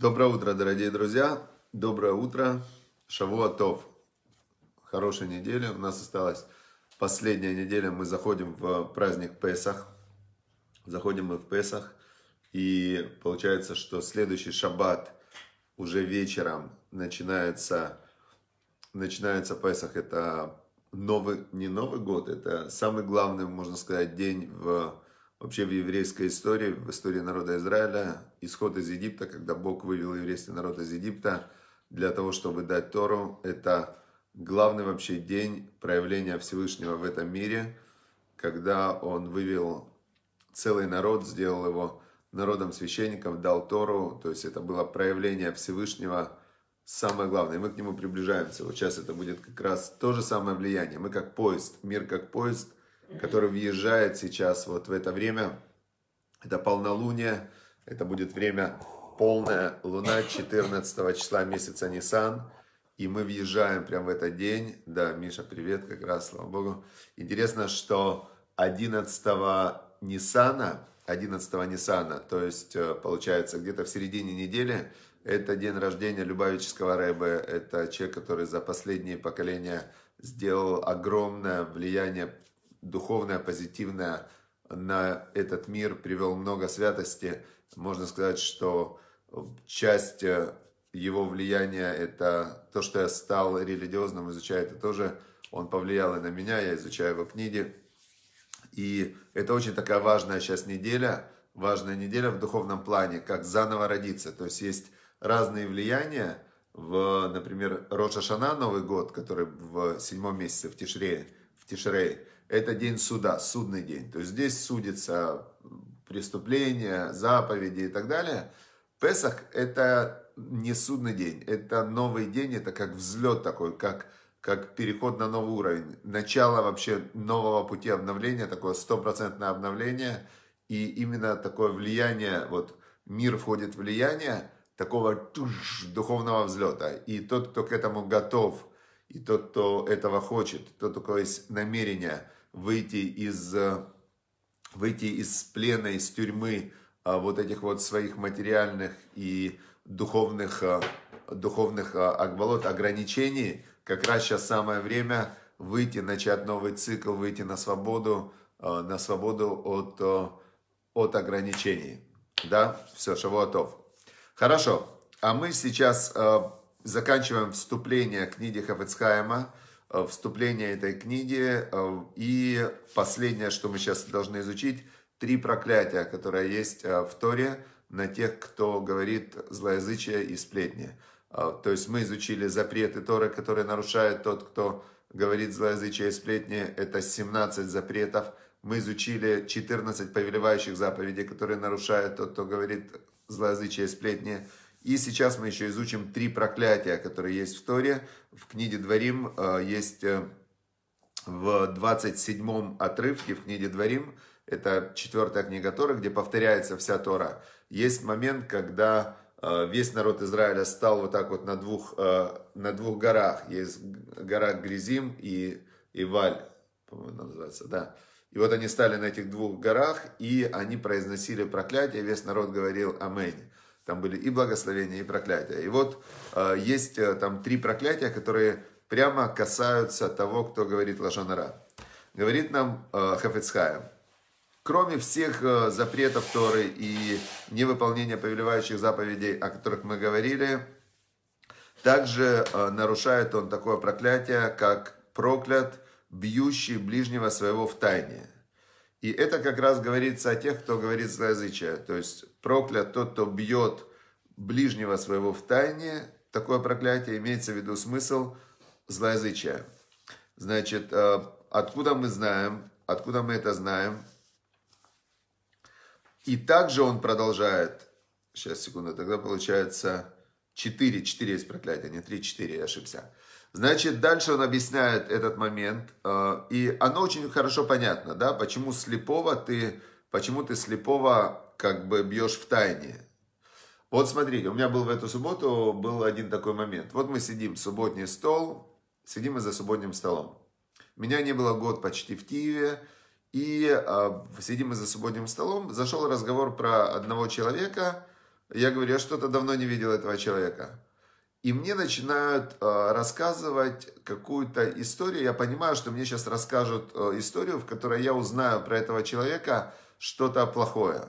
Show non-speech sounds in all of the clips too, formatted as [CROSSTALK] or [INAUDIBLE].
Доброе утро, дорогие друзья. Доброе утро. Шавуатов. Хорошей недели. У нас осталась последняя неделя. Мы заходим в праздник Песах. Заходим мы в Песах. И получается, что следующий шаббат уже вечером начинается, начинается Песах. Это новый, не Новый год, это самый главный, можно сказать, день в Вообще в еврейской истории, в истории народа Израиля, исход из Египта, когда Бог вывел еврейский народ из Египта для того, чтобы дать Тору, это главный вообще день проявления Всевышнего в этом мире, когда Он вывел целый народ, сделал его народом священником, дал Тору, то есть это было проявление Всевышнего, самое главное, и мы к нему приближаемся. Вот сейчас это будет как раз то же самое влияние. Мы как поезд, мир как поезд – который въезжает сейчас вот в это время. Это полнолуние, это будет время полная луна 14 числа месяца Нисан. И мы въезжаем прямо в этот день. Да, Миша, привет, как раз, слава богу. Интересно, что 11 Нисана, 11 Нисана, то есть, э, получается, где-то в середине недели, это день рождения Любавического Рэбе. Это человек, который за последние поколения сделал огромное влияние духовное, позитивное на этот мир, привел много святости. Можно сказать, что часть э, его влияния – это то, что я стал религиозным, изучая это тоже. Он повлиял и на меня, я изучаю его книги. И это очень такая важная сейчас неделя, важная неделя в духовном плане, как заново родиться. То есть есть разные влияния, в, например, Роша Шана, Новый год, который в седьмом месяце в Тишре, в Тишре, это день суда, судный день. То есть здесь судится преступления, заповеди и так далее. Песах – это не судный день, это новый день, это как взлет такой, как, как переход на новый уровень. Начало вообще нового пути обновления, такое стопроцентное обновление. И именно такое влияние, вот мир входит в влияние такого туш, духовного взлета. И тот, кто к этому готов, и тот, кто этого хочет, тот, у кого есть намерение – выйти из, э, выйти из плена, из тюрьмы а, вот этих вот своих материальных и духовных, э, духовных э, болот, ограничений, как раз сейчас самое время выйти, начать новый цикл, выйти на свободу, на свободу от, от ограничений. Да, все, Шавуатов. Хорошо, а мы сейчас заканчиваем вступление к книге Хафицхайма. Э, вступление этой книги. Э, и последнее, что мы сейчас должны изучить, три проклятия, которые есть э, в Торе на тех, кто говорит злоязычие и сплетни. То есть мы изучили запреты Торы, которые нарушает тот, кто говорит злоязычие и сплетни. Это 17 запретов. Мы изучили 14 повелевающих заповедей, которые нарушает тот, кто говорит злоязычие и сплетни. И сейчас мы еще изучим три проклятия, которые есть в Торе. В книге Дворим э, есть э, в 27 отрывке в книге Дворим, это четвертая книга Торы, где повторяется вся Тора. Есть момент, когда э, весь народ Израиля стал вот так вот на двух, на двух горах. Есть гора Гризим и и Валь, по-моему, называется, да. И вот они стали на этих двух горах, и они произносили проклятие, весь народ говорил «Аминь». Там были и благословения, и проклятия. И вот э, есть э, там три проклятия, которые прямо касаются того, кто говорит лошанара. Говорит нам э, Кроме всех э, запретов Торы и невыполнения повелевающих заповедей, о которых мы говорили, также нарушает он такое проклятие, как проклят, бьющий ближнего своего в тайне. И это как раз говорится о тех, кто говорит злоязычие. То есть проклят тот, кто бьет ближнего своего в тайне. Такое проклятие имеется в виду смысл злоязычия. Значит, э, откуда мы знаем, откуда мы это знаем? И также он продолжает, сейчас, секунду, тогда получается 4, 4 есть проклятие, не 3, 4, я ошибся. Значит, дальше он объясняет этот момент, э, и оно очень хорошо понятно, да, почему слепого ты, почему ты слепого как бы бьешь в тайне. Вот смотрите, у меня был в эту субботу был один такой момент. Вот мы сидим, субботний стол, сидим мы за субботним столом. Меня не было год почти в Киеве, и э, сидим мы за субботним столом. Зашел разговор про одного человека. Я говорю, я что-то давно не видел этого человека. И мне начинают э, рассказывать какую-то историю. Я понимаю, что мне сейчас расскажут э, историю, в которой я узнаю про этого человека что-то плохое.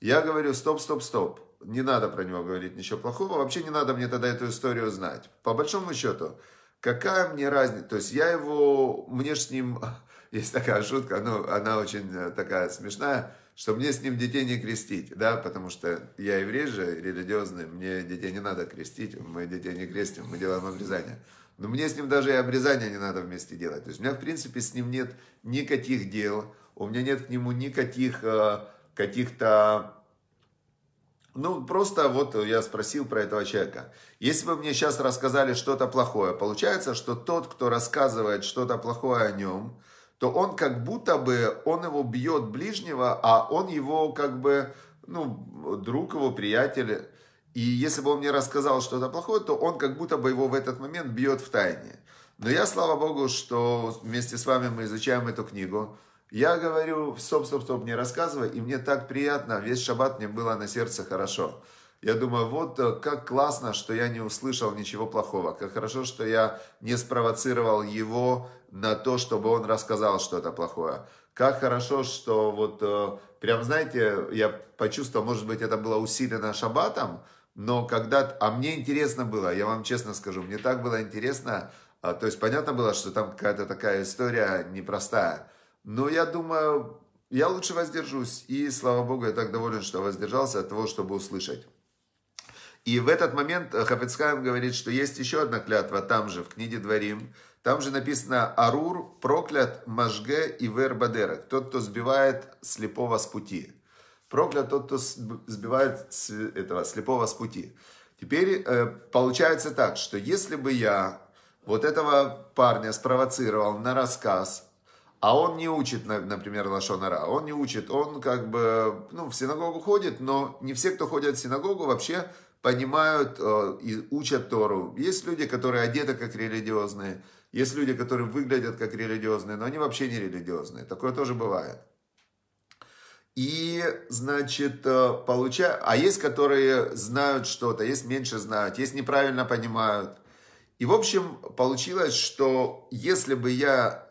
Я говорю, стоп, стоп, стоп, не надо про него говорить ничего плохого, вообще не надо мне тогда эту историю знать. По большому счету, какая мне разница, то есть я его, мне ж с ним, [LAUGHS] есть такая шутка, ну, она очень э, такая смешная, что мне с ним детей не крестить, да, потому что я еврей же, религиозный, мне детей не надо крестить, мы детей не крестим, мы делаем обрезание. Но мне с ним даже и обрезание не надо вместе делать. То есть у меня, в принципе, с ним нет никаких дел, у меня нет к нему никаких э, каких-то... Ну, просто вот я спросил про этого человека. Если бы мне сейчас рассказали что-то плохое, получается, что тот, кто рассказывает что-то плохое о нем, то он как будто бы, он его бьет ближнего, а он его как бы, ну, друг его, приятель. И если бы он мне рассказал что-то плохое, то он как будто бы его в этот момент бьет в тайне. Но я, слава богу, что вместе с вами мы изучаем эту книгу. Я говорю, стоп, стоп, стоп, не рассказывай. И мне так приятно, весь шаббат мне было на сердце хорошо. Я думаю, вот э, как классно, что я не услышал ничего плохого. Как хорошо, что я не спровоцировал его на то, чтобы он рассказал что-то плохое. Как хорошо, что вот э, прям, знаете, я почувствовал, может быть, это было усилено шаббатом, но когда... А мне интересно было, я вам честно скажу, мне так было интересно. А, то есть понятно было, что там какая-то такая история непростая. Но я думаю, я лучше воздержусь. И, слава богу, я так доволен, что воздержался от того, чтобы услышать. И в этот момент э, Хафицхайм говорит, что есть еще одна клятва там же, в книге Дворим. Там же написано «Арур проклят Мажге и Вербадера. Тот, кто сбивает слепого с пути. Проклят тот, кто сбивает этого слепого с пути. Теперь э, получается так, что если бы я вот этого парня спровоцировал на рассказ – а он не учит, например, Лашонара. Он не учит, он как бы, ну, в синагогу ходит, но не все, кто ходят в синагогу, вообще понимают э, и учат Тору. Есть люди, которые одеты как религиозные, есть люди, которые выглядят как религиозные, но они вообще не религиозные. Такое тоже бывает. И, значит, э, получая, А есть, которые знают что-то, есть меньше знают, есть неправильно понимают. И, в общем, получилось, что если бы я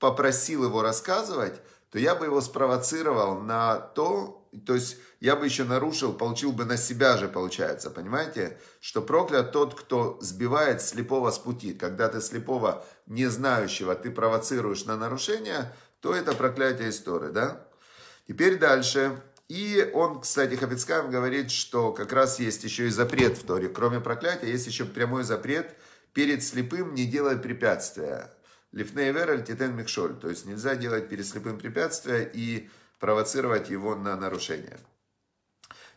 попросил его рассказывать, то я бы его спровоцировал на то, то есть я бы еще нарушил, получил бы на себя же, получается, понимаете, что проклят тот, кто сбивает слепого с пути. Когда ты слепого, не знающего, ты провоцируешь на нарушение, то это проклятие истории, да? Теперь дальше. И он, кстати, Хафицкам говорит, что как раз есть еще и запрет в Торе. Кроме проклятия, есть еще прямой запрет перед слепым не делать препятствия. Лифней вераль титен микшоль. То есть нельзя делать перед слепым препятствия и провоцировать его на нарушение.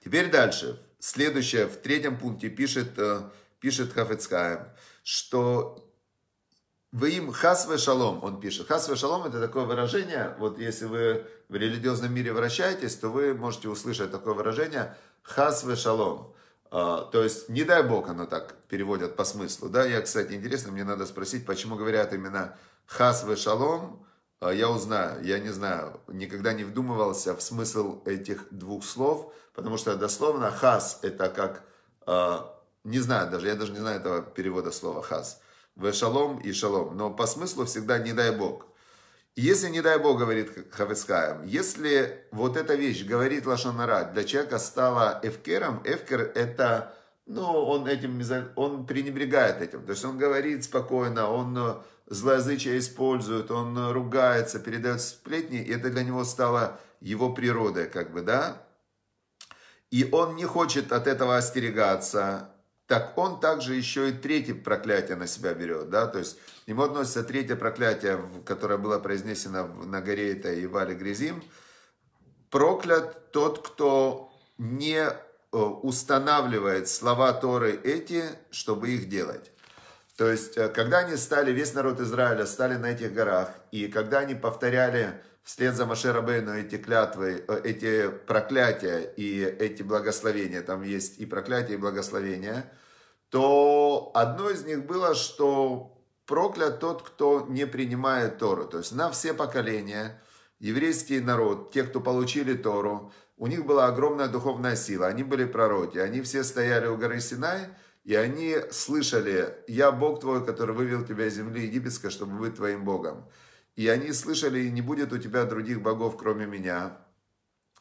Теперь дальше. Следующее, в третьем пункте пишет, э, пишет Хафецкая, что вы им хасве шалом, он пишет. Хасве шалом это такое выражение, вот если вы в религиозном мире вращаетесь, то вы можете услышать такое выражение хасве шалом. А, то есть, не дай бог, оно так переводят по смыслу. Да, я, кстати, интересно, мне надо спросить, почему говорят именно хас в шалом, а, я узнаю, я не знаю, никогда не вдумывался в смысл этих двух слов, потому что дословно хас это как, а, не знаю даже, я даже не знаю этого перевода слова хас. вешалом и шалом, но по смыслу всегда не дай бог. Если, не дай бог, говорит Хавецкаем, если вот эта вещь, говорит Лашанара, для человека стала эфкером, эфкер это, ну, он этим, он пренебрегает этим. То есть он говорит спокойно, он э, злоязычие использует, он э, ругается, передает сплетни, и это для него стало его природой, как бы, да? И он не хочет от этого остерегаться, так он также еще и третье проклятие на себя берет, да, то есть ему относится третье проклятие, которое было произнесено на горе это и Вале Грязим, проклят тот, кто не э, устанавливает слова Торы эти, чтобы их делать. То есть, э, когда они стали, весь народ Израиля стали на этих горах, и когда они повторяли вслед за Маше Рабейну эти клятвы, э, эти проклятия и эти благословения, там есть и проклятие, и благословения, то одно из них было, что проклят тот, кто не принимает Тору. То есть на все поколения еврейский народ, те, кто получили Тору, у них была огромная духовная сила, они были пророки, они все стояли у горы Синай, и они слышали, «Я Бог твой, который вывел тебя из земли египетской, чтобы быть твоим Богом». И они слышали, не будет у тебя других богов, кроме меня.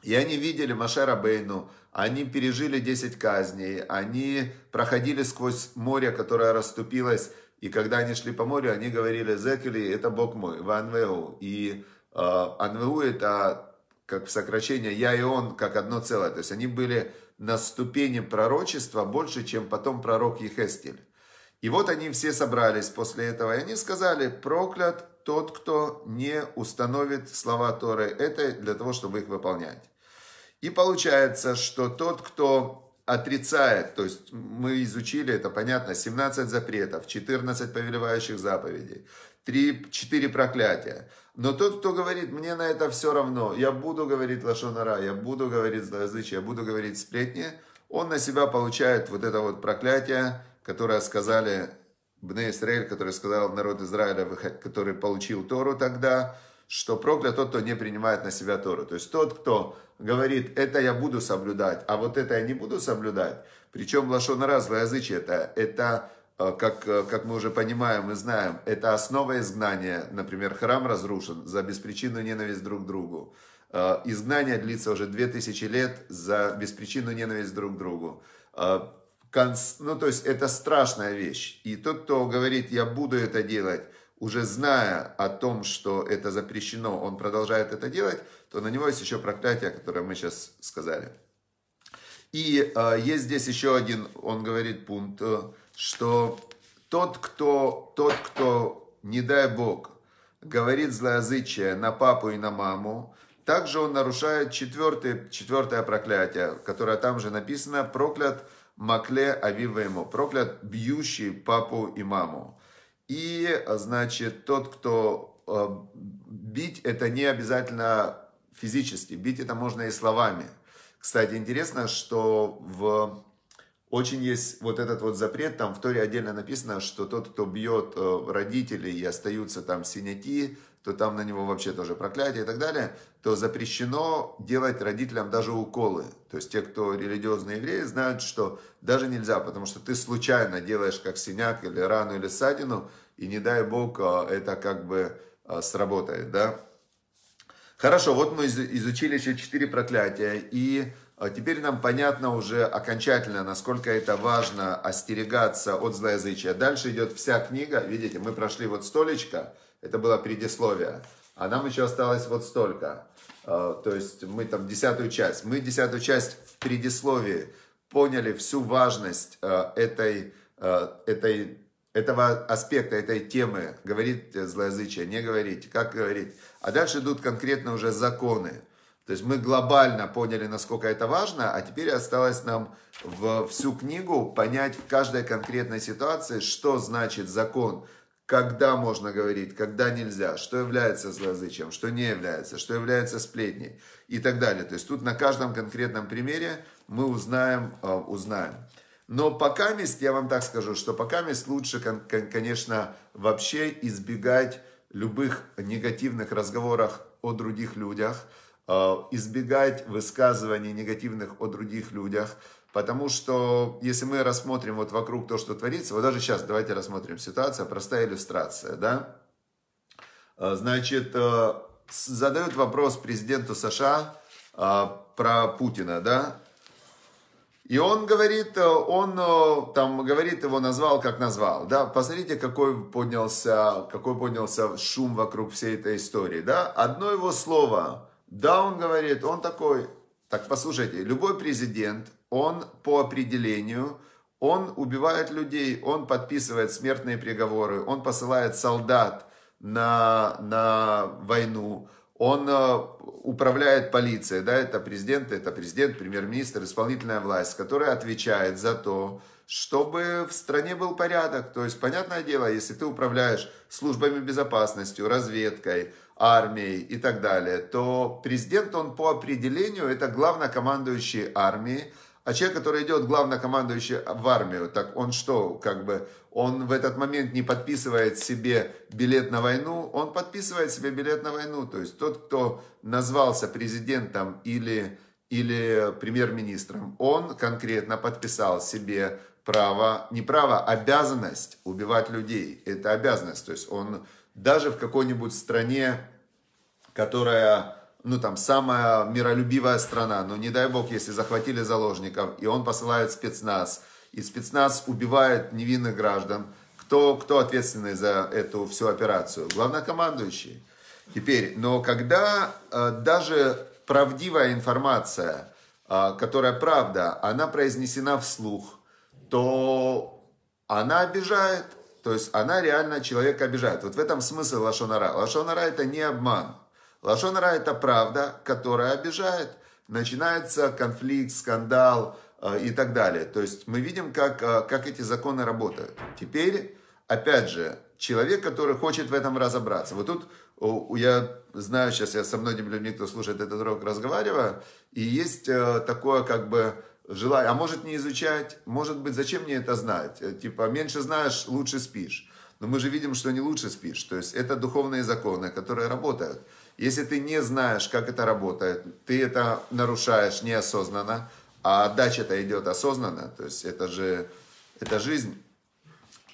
И они видели Машера Бейну, они пережили 10 казней, они проходили сквозь море, которое расступилось, и когда они шли по морю, они говорили, Зекели, это Бог мой, в Анвеу. И э, Анвеу это как сокращение «я и он» как одно целое. То есть они были на ступени пророчества больше, чем потом пророк Ехестель. И вот они все собрались после этого, и они сказали, проклят тот, кто не установит слова Торы. Это для того, чтобы их выполнять. И получается, что тот, кто отрицает, то есть мы изучили, это понятно, 17 запретов, 14 повелевающих заповедей, 3, 4 проклятия. Но тот, кто говорит, мне на это все равно, я буду говорить лошонара, я буду говорить злоязычие, я буду говорить сплетни, он на себя получает вот это вот проклятие, которое сказали Бне Исраиль, который сказал народ Израиля, который получил Тору тогда, что проклят тот, кто не принимает на себя Тору. То есть тот, кто говорит, это я буду соблюдать, а вот это я не буду соблюдать. Причем лошонара, злоязычие, это, это э, как, э, как мы уже понимаем и знаем, это основа изгнания. Например, храм разрушен за беспричинную ненависть друг к другу. Э, изгнание длится уже 2000 лет за беспричинную ненависть друг к другу конс... ну то есть это страшная вещь. И тот, кто говорит, я буду это делать, уже зная о том, что это запрещено, он продолжает это делать, то на него есть еще проклятие, которое мы сейчас сказали. И э, есть здесь еще один, он говорит пункт, э, что тот, кто, тот, кто, не дай бог, говорит злоязычие на папу и на маму, также он нарушает четвертое, четвертое проклятие, которое там же написано, проклят Макле Авива ему, проклят бьющий папу и маму. И, значит, тот, кто э, бить, это не обязательно физически, бить это можно и словами. Кстати, интересно, что в очень есть вот этот вот запрет, там в Торе отдельно написано, что тот, кто бьет э, родителей и остаются там синяки, то там на него вообще тоже проклятие и так далее, то запрещено делать родителям даже уколы. То есть те, кто религиозные евреи, знают, что даже нельзя, потому что ты случайно делаешь как синяк или рану или ссадину, и не дай бог а, это как бы а, сработает, да. Хорошо, вот мы изучили еще четыре проклятия, и а, теперь нам понятно уже окончательно, насколько это важно остерегаться от злоязычия. Дальше идет вся книга, видите, мы прошли вот столечко, это было предисловие. А нам еще осталось вот столько. А, то есть мы там десятую часть. Мы десятую часть в предисловии поняли всю важность а, этой, а, этой, этого аспекта, этой темы. Говорить злоязычие, не говорить, как говорить. А дальше идут конкретно уже законы. То есть мы глобально поняли, насколько это важно, а теперь осталось нам в всю книгу понять в каждой конкретной ситуации, что значит закон – когда можно говорить, когда нельзя, что является злоязычием, что не является, что является сплетней и так далее. То есть тут на каждом конкретном примере мы узнаем, э, узнаем. Но пока мест, я вам так скажу, что пока мест лучше, конечно, вообще избегать любых негативных разговоров о других людях, Э, избегать высказываний негативных о других людях, потому что если мы рассмотрим вот вокруг то, что творится, вот даже сейчас давайте рассмотрим ситуацию, простая иллюстрация, да, э, значит, э, задают вопрос президенту США про Путина, да, и он говорит, он там говорит, его назвал как назвал, да, посмотрите, какой поднялся, какой поднялся шум вокруг всей этой истории, да, одно его слово – да, он говорит, он такой. Так, послушайте, любой президент, он по определению, он убивает людей, он подписывает смертные приговоры, он посылает солдат на, на войну, он э, управляет полицией, да, это президент, это президент, премьер-министр, исполнительная власть, которая отвечает за то, чтобы в стране был порядок. То есть, понятное дело, если ты управляешь службами безопасности, разведкой, армией и так далее, то президент, он по определению, это главнокомандующий армии, а человек, который идет главнокомандующий в армию, так он что, как бы, он в этот момент не подписывает себе билет на войну, он подписывает себе билет на войну. То есть тот, кто назвался президентом или, или премьер-министром, он конкретно подписал себе право, не право, а обязанность убивать людей. Это обязанность. То есть он даже в какой-нибудь стране, которая, ну там, самая миролюбивая страна, но не дай бог, если захватили заложников, и он посылает спецназ, и спецназ убивает невинных граждан, кто, кто ответственный за эту всю операцию? Главнокомандующий. Теперь, но когда э, даже правдивая информация, э, которая правда, она произнесена вслух, то она обижает, то есть она реально человека обижает. Вот в этом смысл Лашонара. Лашонара это не обман. Лошонара – это правда, которая обижает. Начинается конфликт, скандал э, и так далее. То есть мы видим, как, э, как эти законы работают. Теперь, опять же, человек, который хочет в этом разобраться. Вот тут я знаю, сейчас я со многими людьми, кто слушает этот урок, разговариваю, и есть э, такое как бы желание, а может не изучать, может быть, зачем мне это знать? Типа, меньше знаешь, лучше спишь. Но мы же видим, что не лучше спишь. То есть это духовные законы, которые работают. Если ты не знаешь, как это работает, ты это нарушаешь неосознанно, а отдача-то идет осознанно, то есть это же это жизнь.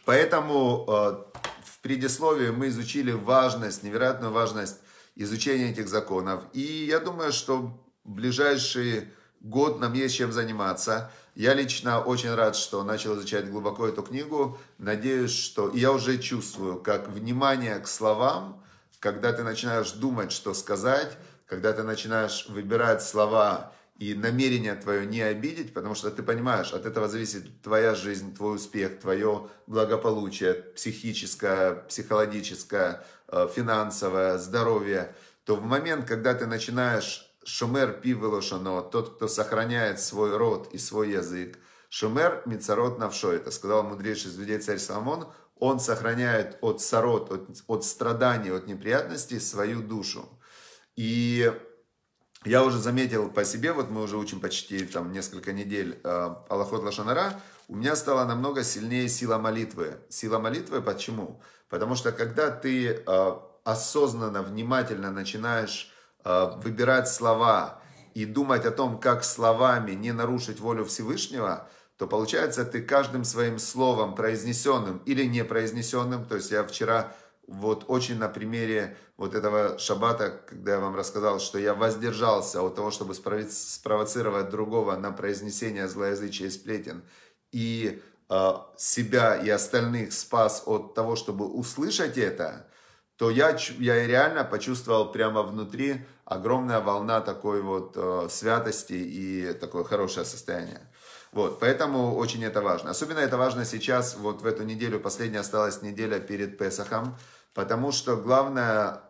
Поэтому э, в предисловии мы изучили важность, невероятную важность изучения этих законов. И я думаю, что в ближайший год нам есть чем заниматься. Я лично очень рад, что начал изучать глубоко эту книгу. Надеюсь, что я уже чувствую, как внимание к словам – когда ты начинаешь думать, что сказать, когда ты начинаешь выбирать слова и намерение твое не обидеть, потому что ты понимаешь, от этого зависит твоя жизнь, твой успех, твое благополучие, психическое, психологическое, э, финансовое, здоровье, то в момент, когда ты начинаешь шумер пивелошано, тот, кто сохраняет свой род и свой язык, шумер мицарот навшо, это сказал мудрейший из людей царь Соломон, он сохраняет от сорот, от, от страданий, от неприятностей свою душу. И я уже заметил по себе, вот мы уже учим почти там несколько недель э, Аллахот Лашанара, у меня стала намного сильнее сила молитвы. Сила молитвы почему? Потому что когда ты э, осознанно, внимательно начинаешь э, выбирать слова и думать о том, как словами не нарушить волю Всевышнего, то получается ты каждым своим словом, произнесенным или не произнесенным, то есть я вчера вот очень на примере вот этого шабата, когда я вам рассказал, что я воздержался от того, чтобы спровоцировать другого на произнесение злоязычия и сплетен, и э, себя и остальных спас от того, чтобы услышать это, то я, я реально почувствовал прямо внутри огромная волна такой вот э, святости и такое хорошее состояние. Вот, поэтому очень это важно. Особенно это важно сейчас, вот в эту неделю, последняя осталась неделя перед Песахом, потому что главная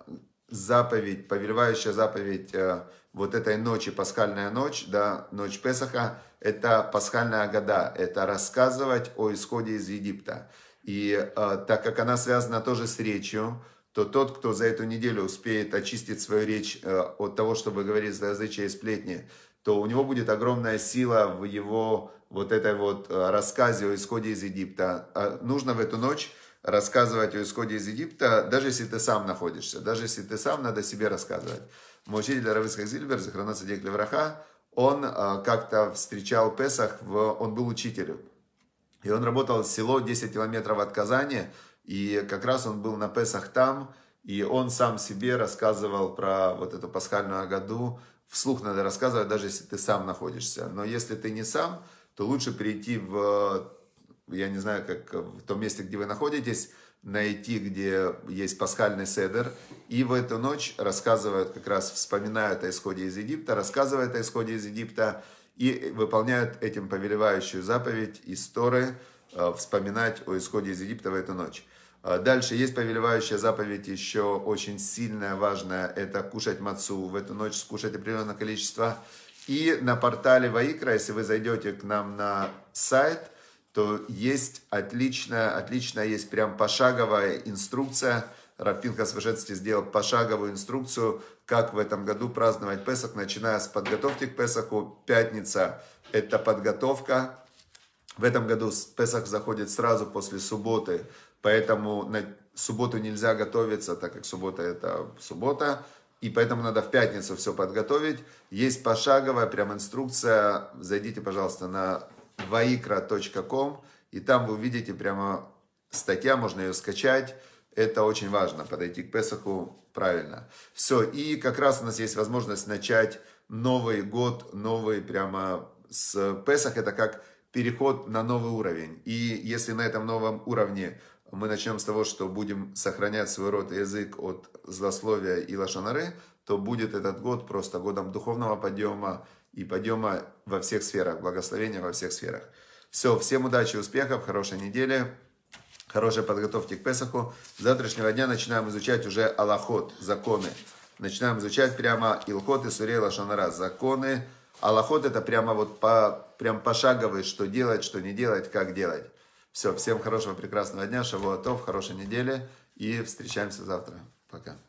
заповедь, повелевающая заповедь э, вот этой ночи, пасхальная ночь, да, ночь Песаха, это пасхальная года, это рассказывать о исходе из Египта. И э, так как она связана тоже с речью, то тот, кто за эту неделю успеет очистить свою речь э, от того, чтобы говорить говорите за язычие и сплетни, то у него будет огромная сила в его вот этой вот э, рассказе о исходе из Египта. А нужно в эту ночь рассказывать о исходе из Египта, даже если ты сам находишься, даже если ты сам, надо себе рассказывать. Мой учитель Равицхак Зильбер, захрана Садик Левраха, он э, как-то встречал Песах, в, он был учителем. И он работал в село 10 километров от Казани, и как раз он был на Песах там, и он сам себе рассказывал про вот эту пасхальную году, вслух надо рассказывать, даже если ты сам находишься. Но если ты не сам, то лучше прийти в, я не знаю, как в том месте, где вы находитесь, найти, где есть пасхальный седер, и в эту ночь рассказывают, как раз вспоминают о исходе из Египта, рассказывают о исходе из Египта, и выполняют этим повелевающую заповедь из Торы, э, вспоминать о исходе из Египта в эту ночь. А дальше есть повелевающая заповедь еще очень сильная, важная. Это кушать мацу. В эту ночь скушать определенное количество. И на портале Ваикра, если вы зайдете к нам на сайт, то есть отличная, отличная есть прям пошаговая инструкция. Равпинка Свышецкий сделал пошаговую инструкцию, как в этом году праздновать Песок, начиная с подготовки к Песоку. Пятница – это подготовка. В этом году Песок заходит сразу после субботы, Поэтому на субботу нельзя готовиться, так как суббота это суббота. И поэтому надо в пятницу все подготовить. Есть пошаговая прям инструкция. Зайдите, пожалуйста, на vaikra.com. И там вы увидите прямо статья, можно ее скачать. Это очень важно, подойти к Песаху правильно. Все, и как раз у нас есть возможность начать новый год, новый прямо с Песах. Это как переход на новый уровень. И если на этом новом уровне мы начнем с того, что будем сохранять свой род и язык от злословия и лошанары, то будет этот год просто годом духовного подъема и подъема во всех сферах, благословения во всех сферах. Все, всем удачи, успехов, хорошей недели, хорошей подготовки к Песаху. С завтрашнего дня начинаем изучать уже Аллахот, законы. Начинаем изучать прямо Илхот и Сурей Лашанара, законы. Аллахот это прямо вот по, прям пошаговый, что делать, что не делать, как делать. Все, всем хорошего, прекрасного дня, шавуатов, хорошей недели и встречаемся завтра. Пока.